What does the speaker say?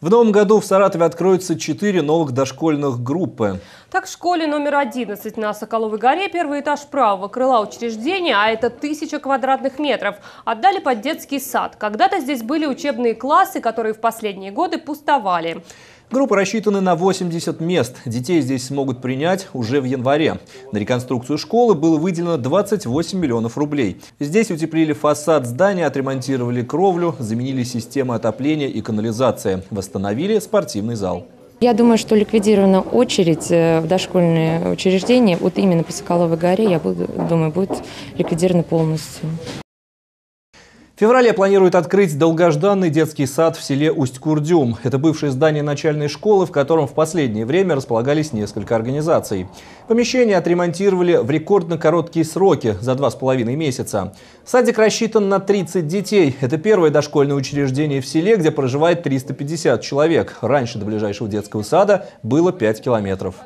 В новом году в Саратове откроются четыре новых дошкольных группы. Так, в школе номер 11 на Соколовой горе первый этаж правого крыла учреждения, а это тысяча квадратных метров, отдали под детский сад. Когда-то здесь были учебные классы, которые в последние годы пустовали. Группы рассчитаны на 80 мест. Детей здесь смогут принять уже в январе. На реконструкцию школы было выделено 28 миллионов рублей. Здесь утеплили фасад здания, отремонтировали кровлю, заменили системы отопления и канализации, восстановили спортивный зал. Я думаю, что ликвидирована очередь э, в дошкольные учреждения. Вот именно по Соколовой горе, я буду, думаю, будет ликвидирована полностью. В феврале планируют открыть долгожданный детский сад в селе Усть-Курдюм. Это бывшее здание начальной школы, в котором в последнее время располагались несколько организаций. Помещение отремонтировали в рекордно короткие сроки – за два с половиной месяца. Садик рассчитан на 30 детей. Это первое дошкольное учреждение в селе, где проживает 350 человек. Раньше до ближайшего детского сада было 5 километров.